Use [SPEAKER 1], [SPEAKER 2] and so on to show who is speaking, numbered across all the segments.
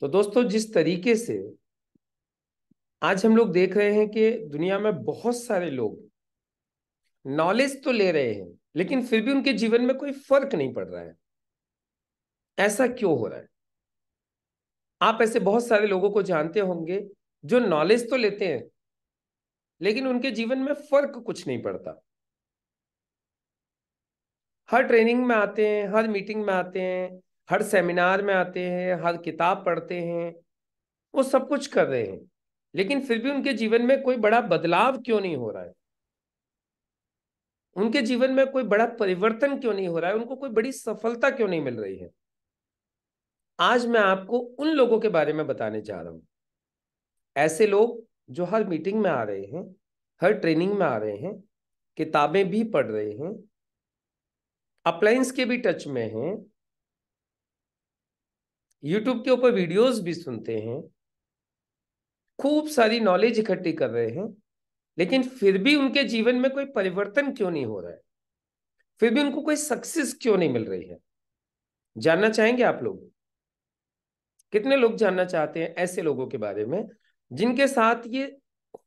[SPEAKER 1] तो दोस्तों जिस तरीके से आज हम लोग देख रहे हैं कि दुनिया में बहुत सारे लोग नॉलेज तो ले रहे हैं लेकिन फिर भी उनके जीवन में कोई फर्क नहीं पड़ रहा है ऐसा क्यों हो रहा है आप ऐसे बहुत सारे लोगों को जानते होंगे जो नॉलेज तो लेते हैं लेकिन उनके जीवन में फर्क कुछ नहीं पड़ता हर ट्रेनिंग में आते हैं हर मीटिंग में आते हैं हर सेमिनार में आते हैं हर किताब पढ़ते हैं वो सब कुछ कर रहे हैं लेकिन फिर भी उनके जीवन में कोई बड़ा बदलाव क्यों नहीं हो रहा है उनके जीवन में कोई बड़ा परिवर्तन क्यों नहीं हो रहा है उनको कोई बड़ी सफलता क्यों नहीं मिल रही है आज मैं आपको उन लोगों के बारे में बताने जा रहा हूं ऐसे लोग जो हर मीटिंग में आ रहे हैं हर ट्रेनिंग में आ रहे हैं किताबें भी पढ़ रहे हैं अप्लायंस के भी टच में हैं यूट्यूब के ऊपर वीडियोस भी सुनते हैं खूब सारी नॉलेज इकट्ठी कर रहे हैं लेकिन फिर भी उनके जीवन में कोई परिवर्तन क्यों नहीं हो रहा है फिर भी उनको कोई सक्सेस क्यों नहीं मिल रही है जानना चाहेंगे आप लोग कितने लोग जानना चाहते हैं ऐसे लोगों के बारे में जिनके साथ ये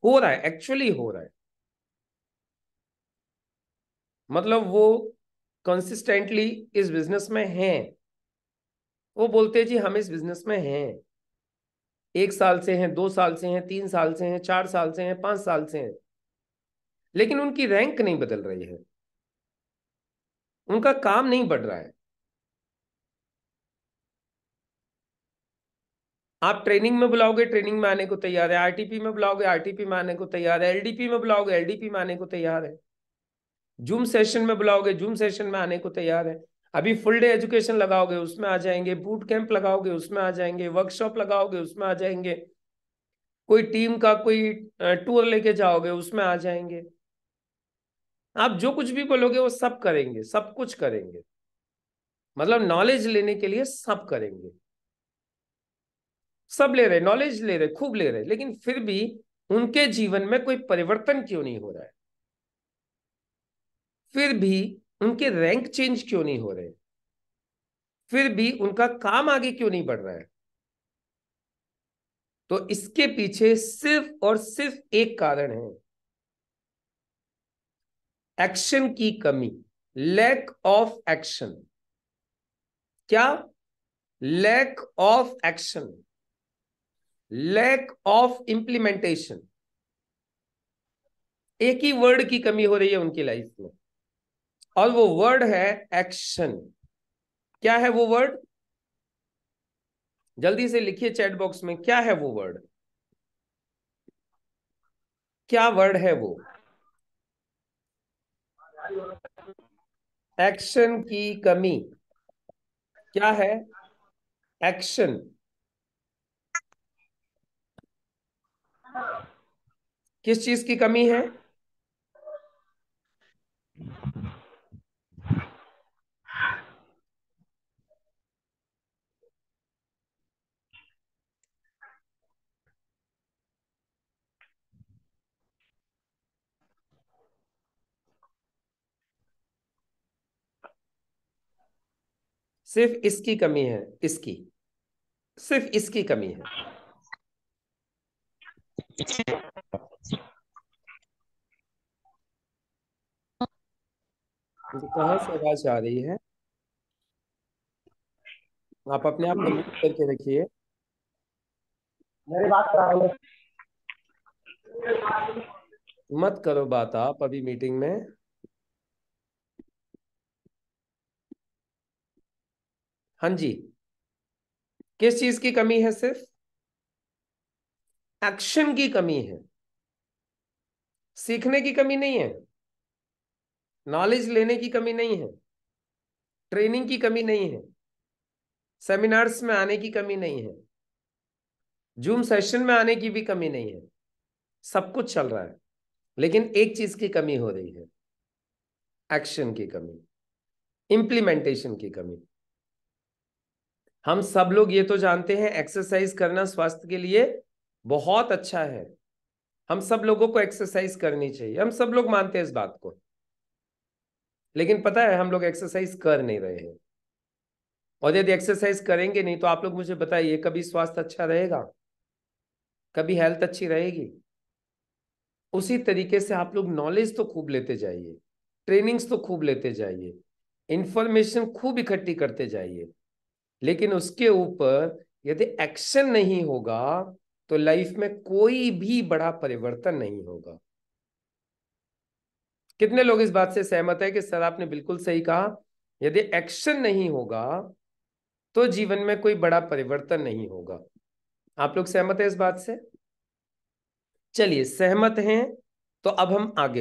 [SPEAKER 1] हो रहा है एक्चुअली हो रहा है मतलब वो कंसिस्टेंटली इस बिजनेस में हैं वो बोलते जी हम इस बिजनेस में हैं एक साल से हैं दो साल से हैं तीन साल से हैं चार साल से हैं पांच साल से हैं लेकिन उनकी रैंक नहीं बदल रही है उनका काम नहीं बढ़ रहा है आप ट्रेनिंग में बुलाओगे ट्रेनिंग में आने को तैयार है आरटीपी में बुलाओगे आरटीपी में आने को तैयार है एलडीपी में बुलाओगे एलडीपी में आने को तैयार है जूम सेशन में बुलाओगे जूम सेशन में आने को तैयार है अभी फुल डे एजुकेशन लगाओगे उसमें आ जाएंगे बूट कैंप लगाओगे उसमें आ जाएंगे वर्कशॉप लगाओगे उसमें आ जाएंगे कोई टीम का कोई टूर लेके जाओगे उसमें आ जाएंगे आप जो कुछ भी बोलोगे वो सब करेंगे सब कुछ करेंगे मतलब नॉलेज लेने के लिए सब करेंगे सब ले रहे नॉलेज ले रहे खूब ले रहे लेकिन फिर भी उनके जीवन में कोई परिवर्तन क्यों नहीं हो रहा है फिर भी उनके रैंक चेंज क्यों नहीं हो रहे फिर भी उनका काम आगे क्यों नहीं बढ़ रहा है तो इसके पीछे सिर्फ और सिर्फ एक कारण है एक्शन की कमी लैक ऑफ एक्शन क्या lack of action lack of implementation एक ही वर्ड की कमी हो रही है उनकी लाइफ में और वो वर्ड है एक्शन क्या है वो वर्ड जल्दी से लिखिए चैट बॉक्स में क्या है वो वर्ड क्या वर्ड है वो एक्शन की कमी क्या है एक्शन किस चीज की कमी है सिर्फ इसकी कमी है इसकी सिर्फ इसकी कमी है कहाँ से आवाज आ रही है आप अपने आप को म्यूट करके रखिए मेरी बात करा मत करो बात आप अभी मीटिंग में हाँ जी किस चीज की कमी है सिर्फ एक्शन की कमी है सीखने की कमी नहीं है नॉलेज लेने की कमी नहीं है ट्रेनिंग की कमी नहीं है सेमिनार्स में आने की कमी नहीं है जूम सेशन में आने की भी कमी नहीं है सब कुछ चल रहा है लेकिन एक चीज की कमी हो रही है एक्शन की कमी इंप्लीमेंटेशन की कमी हम सब लोग ये तो जानते हैं एक्सरसाइज करना स्वास्थ्य के लिए बहुत अच्छा है हम सब लोगों को एक्सरसाइज करनी चाहिए हम सब लोग मानते हैं इस बात को लेकिन पता है हम लोग एक्सरसाइज कर नहीं रहे हैं और यदि एक्सरसाइज करेंगे नहीं तो आप लोग मुझे बताइए कभी स्वास्थ्य अच्छा रहेगा कभी हेल्थ अच्छी रहेगी उसी तरीके से आप लोग नॉलेज तो खूब लेते जाइए ट्रेनिंग्स तो खूब लेते जाइए इंफॉर्मेशन खूब इकट्ठी करते जाइए लेकिन उसके ऊपर यदि एक्शन नहीं होगा तो लाइफ में कोई भी बड़ा परिवर्तन नहीं होगा कितने लोग इस बात से सहमत है कि सर आपने बिल्कुल सही कहा यदि एक्शन नहीं होगा तो जीवन में कोई बड़ा परिवर्तन नहीं होगा आप लोग सहमत है इस बात से चलिए सहमत हैं तो अब हम आगे